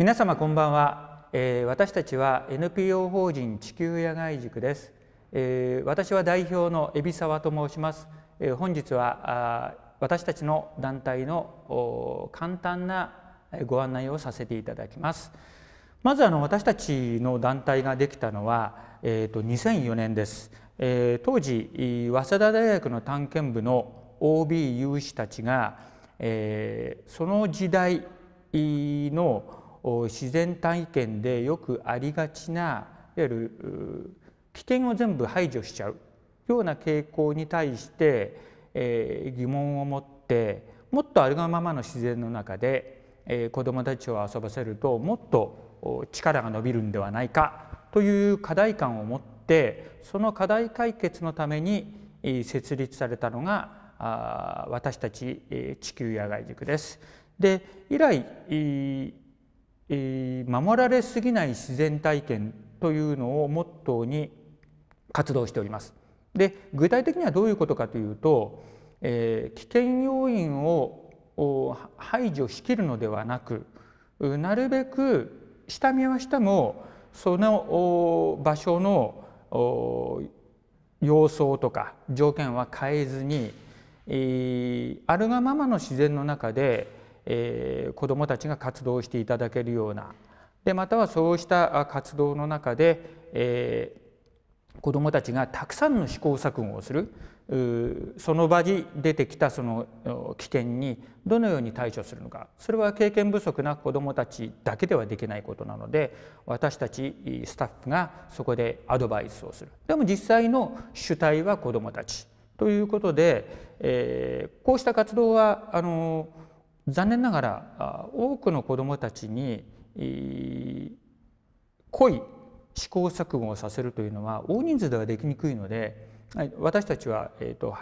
皆様こんばんは、えー、私たちは NPO 法人地球野外塾です、えー、私は代表の海老沢と申します、えー、本日は私たちの団体の簡単なご案内をさせていただきますまずあの私たちの団体ができたのは、えーと2004年です、えー、当時早稲田大学の探検部の OB 有志たちが、えー、その時代の自然体験でよくありがちないわゆる危険を全部排除しちゃうような傾向に対して、え疑問を持ってもっとありのままの自然の中で、え子どもたちを遊ばせるともっと力が伸びるんではないかという課題感を持ってその課題解決のために設立されたのが私たち地球野外塾です。で以来守られすぎない自然体験というのをモットーに活動しております。で具体的にはどういうことかというと、えー、危険要因を排除しきるのではなくなるべく下見はしてもその場所の様相とか条件は変えずに、えー、あるがままの自然の中でえー、子どもたちが活動していただけるようなでまたはそうした活動の中で、えー、子どもたちがたくさんの試行錯誤をするその場に出てきたその危険にどのように対処するのかそれは経験不足な子どもたちだけではできないことなので私たちスタッフがそこでアドバイスをするでも実際の主体は子どもたちということで、えー、こうした活動はあのー残念ながら多くの子どもたちに濃い試行錯誤をさせるというのは大人数ではできにくいので私たちは、えと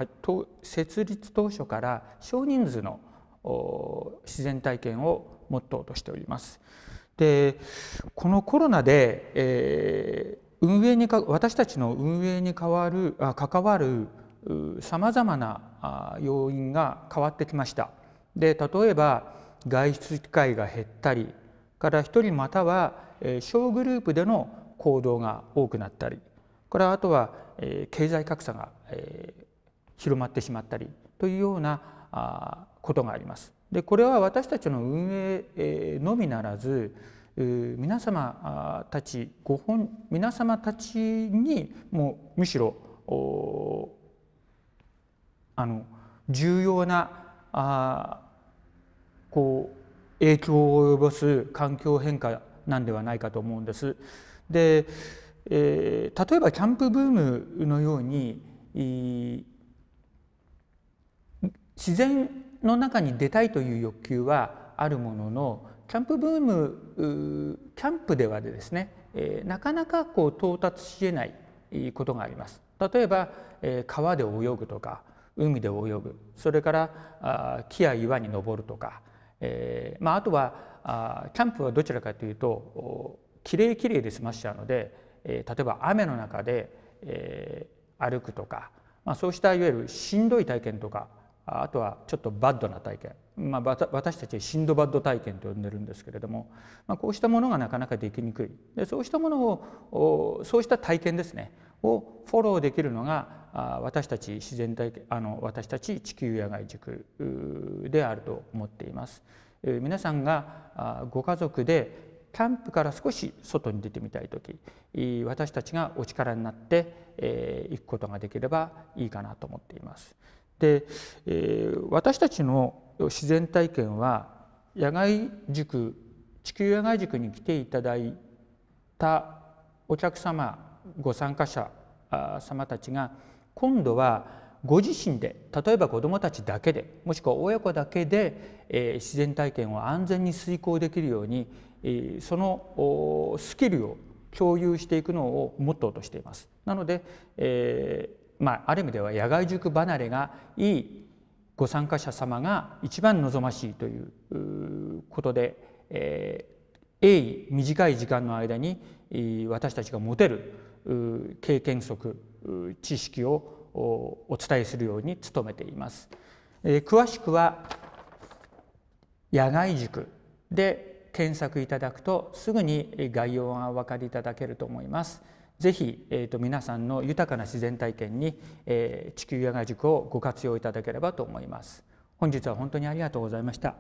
設立当初から少人数の自然体験をモットーとしております。でこのコロナで、えー、運営にか私たちの運営に変わるあ関わるさまざまな要因が変わってきました。で例えば外出機会が減ったりから一人または小グループでの行動が多くなったりこれはあとは経済格差が広まってしまったりというようなことがあります。でこれは私たちの運営のみならず皆様たちご本皆様たちにもむしろあの重要なあこう影響を及ぼす環境変化なんではないかと思うんです。で、えー、例えばキャンプブームのように自然の中に出たいという欲求はあるもののキャンプブームキャンプではですね、えー、なかなかこう到達しえないことがあります。例えば、えー、川で泳ぐとか海で泳ぐそれからあ木や岩に登るとかえーまあ、あとはあキャンプはどちらかというときれいきれいで済ましちゃうので、えー、例えば雨の中で、えー、歩くとか、まあ、そうしたいわゆるしんどい体験とかあとはちょっとバッドな体験、まあ、私たちシンドバッド体験と呼んでるんですけれども、まあ、こうしたものがなかなかできにくいでそうしたものをそうした体験ですねをフォローできるのが私たち自然体あの私たち地球野外塾であると思っています。皆さんがご家族でキャンプから少し外に出てみたい時私たちがお力になってえ行くことができればいいかなと思っています。で、え私たちの自然体験は野外塾地球野外塾に来ていただいたお客様ご参加者様たちが今度はご自身で例えば子どもたちだけでもしくは親子だけで、え自然体験を安全に遂行できるように、えそのスキルを共有していくのをモットーとしています。なので、えー、まあ、ある意味では野外塾離れがいいご参加者様が一番望ましいということで、えー、鋭意短い時間の間に私たちが持てる経験則知識をお伝えするように努めています。詳しくは野外塾で検索いただくとすぐに概要がお分かりいただけると思います。ぜひ、えーと、皆さんの豊かな自然体験に、えー、地球野外塾をご活用いただければと思います。本日は本当にありがとうございました。